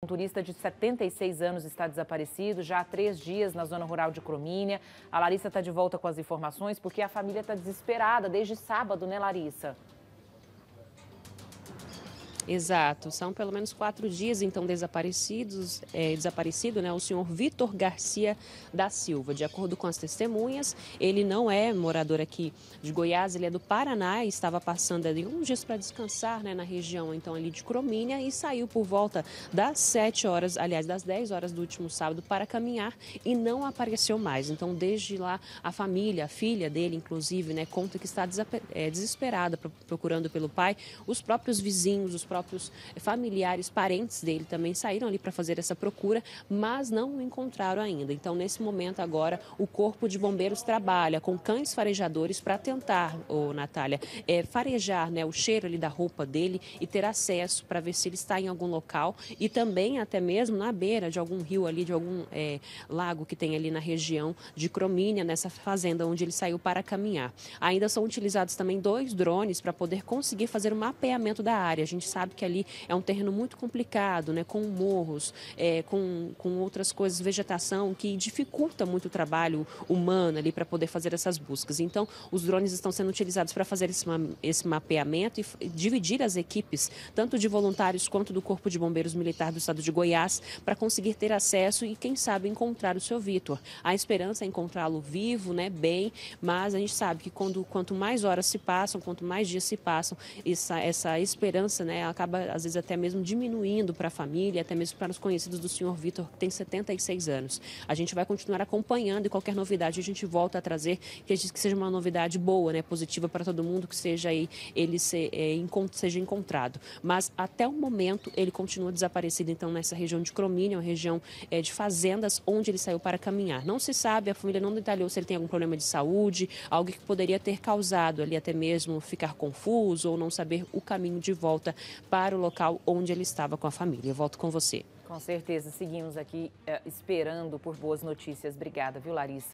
Um turista de 76 anos está desaparecido já há três dias na zona rural de Cromínia. A Larissa está de volta com as informações porque a família está desesperada desde sábado, né, Larissa? Exato, são pelo menos quatro dias então desaparecidos, é, desaparecido, né? O senhor Vitor Garcia da Silva, de acordo com as testemunhas, ele não é morador aqui de Goiás, ele é do Paraná e estava passando ali uns dias para descansar, né, na região então ali de Cromínia e saiu por volta das sete horas, aliás, das dez horas do último sábado para caminhar e não apareceu mais. Então, desde lá, a família, a filha dele, inclusive, né, conta que está é, desesperada procurando pelo pai, os próprios vizinhos, os próprios próprios eh, familiares, parentes dele também saíram ali para fazer essa procura, mas não o encontraram ainda. Então, nesse momento agora, o Corpo de Bombeiros trabalha com cães farejadores para tentar, o Natália, é, farejar né, o cheiro ali da roupa dele e ter acesso para ver se ele está em algum local e também até mesmo na beira de algum rio ali, de algum é, lago que tem ali na região de Cromínia, nessa fazenda onde ele saiu para caminhar. Ainda são utilizados também dois drones para poder conseguir fazer o um mapeamento da área. A gente sabe sabe que ali é um terreno muito complicado, né, com morros, é, com, com outras coisas, vegetação, que dificulta muito o trabalho humano ali para poder fazer essas buscas. Então, os drones estão sendo utilizados para fazer esse, esse mapeamento e dividir as equipes, tanto de voluntários quanto do Corpo de Bombeiros Militar do Estado de Goiás, para conseguir ter acesso e, quem sabe, encontrar o seu Vitor. A esperança é encontrá-lo vivo, né, bem, mas a gente sabe que quando, quanto mais horas se passam, quanto mais dias se passam, essa, essa esperança né, acaba, às vezes, até mesmo diminuindo para a família, até mesmo para os conhecidos do senhor Vitor, que tem 76 anos. A gente vai continuar acompanhando e qualquer novidade a gente volta a trazer, que, que seja uma novidade boa, né, positiva para todo mundo, que seja aí, ele se, é, encont seja encontrado. Mas até o momento ele continua desaparecido, então, nessa região de Cromínio, é região é, de fazendas, onde ele saiu para caminhar. Não se sabe, a família não detalhou se ele tem algum problema de saúde, algo que poderia ter causado ali até mesmo ficar confuso ou não saber o caminho de volta para o local onde ele estava com a família. Eu volto com você. Com certeza, seguimos aqui eh, esperando por boas notícias. Obrigada, viu, Larissa?